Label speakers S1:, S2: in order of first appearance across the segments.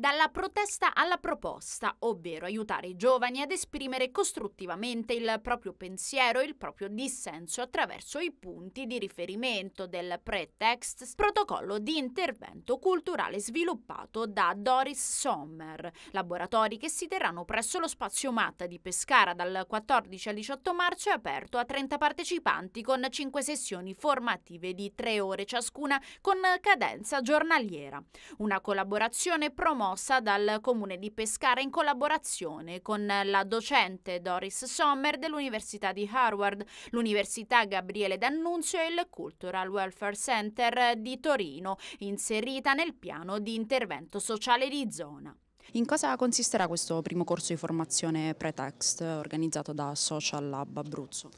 S1: dalla protesta alla proposta, ovvero aiutare i giovani ad esprimere costruttivamente il proprio pensiero e il proprio dissenso attraverso i punti di riferimento del Pretext, protocollo di intervento culturale sviluppato da Doris Sommer, laboratori che si terranno presso lo spazio Matta di Pescara dal 14 al 18 marzo e aperto a 30 partecipanti con 5 sessioni formative di 3 ore ciascuna con cadenza giornaliera. Una collaborazione promossa promossa dal Comune di Pescara in collaborazione con la docente Doris Sommer dell'Università di Harvard, l'Università Gabriele D'Annunzio e il Cultural Welfare Center di Torino, inserita nel piano di intervento sociale di zona.
S2: In cosa consisterà questo primo corso di formazione pretext organizzato da Social Lab Abruzzo?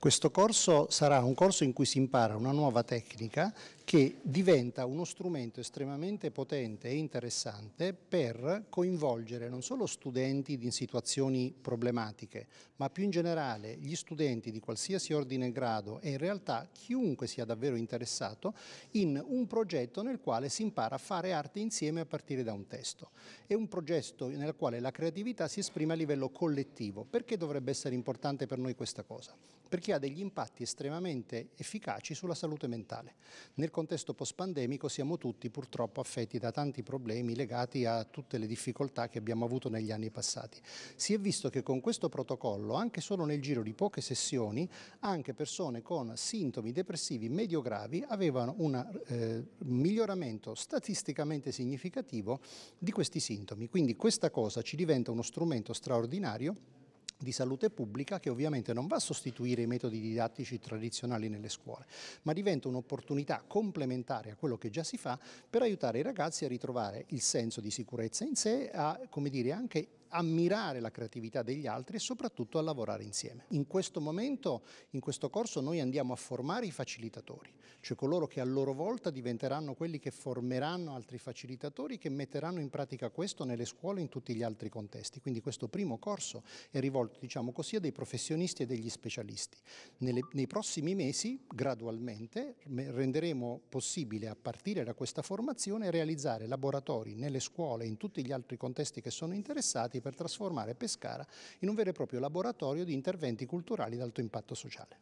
S3: Questo corso sarà un corso in cui si impara una nuova tecnica che diventa uno strumento estremamente potente e interessante per coinvolgere non solo studenti in situazioni problematiche, ma più in generale gli studenti di qualsiasi ordine e grado e in realtà chiunque sia davvero interessato in un progetto nel quale si impara a fare arte insieme a partire da un testo. È un progetto nel quale la creatività si esprime a livello collettivo. Perché dovrebbe essere importante per noi questa cosa? Perché che ha degli impatti estremamente efficaci sulla salute mentale. Nel contesto post-pandemico siamo tutti purtroppo affetti da tanti problemi legati a tutte le difficoltà che abbiamo avuto negli anni passati. Si è visto che con questo protocollo, anche solo nel giro di poche sessioni, anche persone con sintomi depressivi medio gravi avevano un eh, miglioramento statisticamente significativo di questi sintomi. Quindi questa cosa ci diventa uno strumento straordinario di salute pubblica che ovviamente non va a sostituire i metodi didattici tradizionali nelle scuole, ma diventa un'opportunità complementare a quello che già si fa per aiutare i ragazzi a ritrovare il senso di sicurezza in sé, a come dire, anche ammirare la creatività degli altri e soprattutto a lavorare insieme. In questo momento, in questo corso, noi andiamo a formare i facilitatori, cioè coloro che a loro volta diventeranno quelli che formeranno altri facilitatori che metteranno in pratica questo nelle scuole e in tutti gli altri contesti. Quindi questo primo corso è rivolto, diciamo così, a dei professionisti e degli specialisti. Nelle, nei prossimi mesi, gradualmente, renderemo possibile, a partire da questa formazione, realizzare laboratori nelle scuole e in tutti gli altri contesti che sono interessati pensati per trasformare Pescara in un vero e proprio laboratorio di interventi culturali ad alto impatto sociale.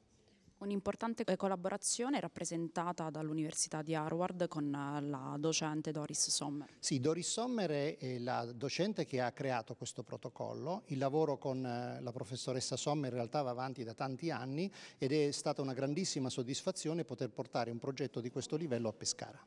S2: Un'importante eh, collaborazione rappresentata dall'Università di Harvard con eh, la docente
S3: Doris Sommer. Sì, Doris Sommer è la docente che ha creato questo protocollo. Il lavoro con eh, la professoressa Sommer in realtà va avanti da tanti anni ed è stata una grandissima soddisfazione poter portare un progetto di questo livello a Pescara.